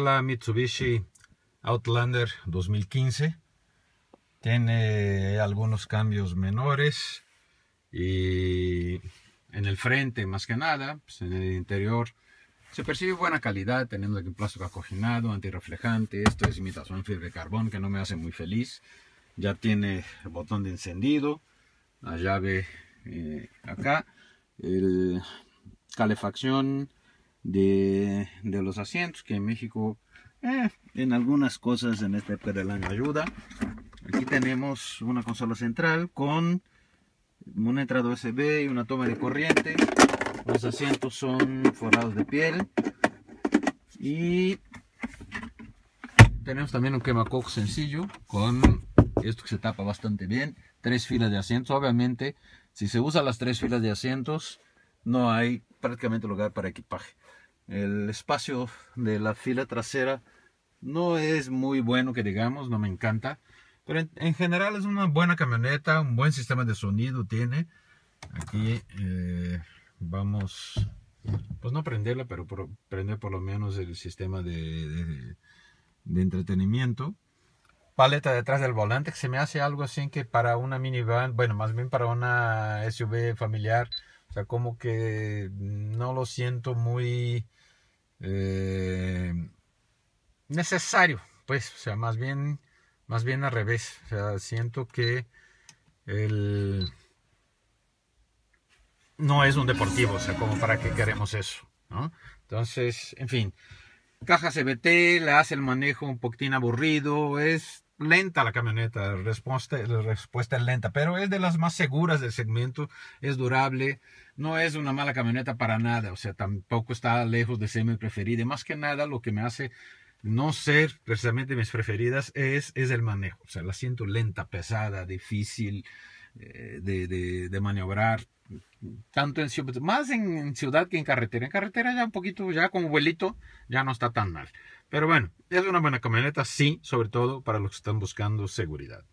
la Mitsubishi Outlander 2015. Tiene algunos cambios menores y en el frente más que nada, pues en el interior se percibe buena calidad, tenemos aquí plástico acoginado, antirreflejante, esto es imitación fibra de carbón que no me hace muy feliz. Ya tiene el botón de encendido, la llave eh, acá, el calefacción, de, los asientos, que en México eh, en algunas cosas en esta época del año ayuda. Aquí tenemos una consola central con un entrada USB y una toma de corriente. Los asientos son forrados de piel. Y tenemos también un quemacoco sencillo con esto que se tapa bastante bien. Tres filas de asientos. Obviamente, si se usa las tres filas de asientos, no hay prácticamente lugar para equipaje. El espacio de la fila trasera no es muy bueno que digamos, no me encanta. Pero en, general es una buena camioneta, un buen sistema de sonido tiene. Aquí eh, vamos, pues no prenderla, pero prender por lo menos el sistema de, de entretenimiento paleta detrás del volante que se me hace algo así que para una minivan, bueno, más bien para una SUV familiar, o sea, como que no lo siento muy eh, necesario, pues, o sea, más bien, más bien al revés. O sea, siento que el no es un deportivo, o sea, como para qué queremos eso, ¿no? Entonces, en fin, caja CBT, le hace el manejo un poquitín aburrido, es lenta la camioneta, la respuesta es lenta, pero es de las más seguras del segmento, es durable, no es una mala camioneta para nada, o sea, tampoco está lejos de ser mi preferida, más que nada lo que me hace no ser precisamente mis preferidas es, es el manejo, o sea, la siento lenta, pesada, difícil, eh, de, maniobrar, tanto en ciudad, más en, ciudad que en carretera. En carretera ya un poquito, ya con vuelito, ya no está tan mal. Pero bueno, es una buena camioneta, sí, sobre todo para los que están buscando seguridad.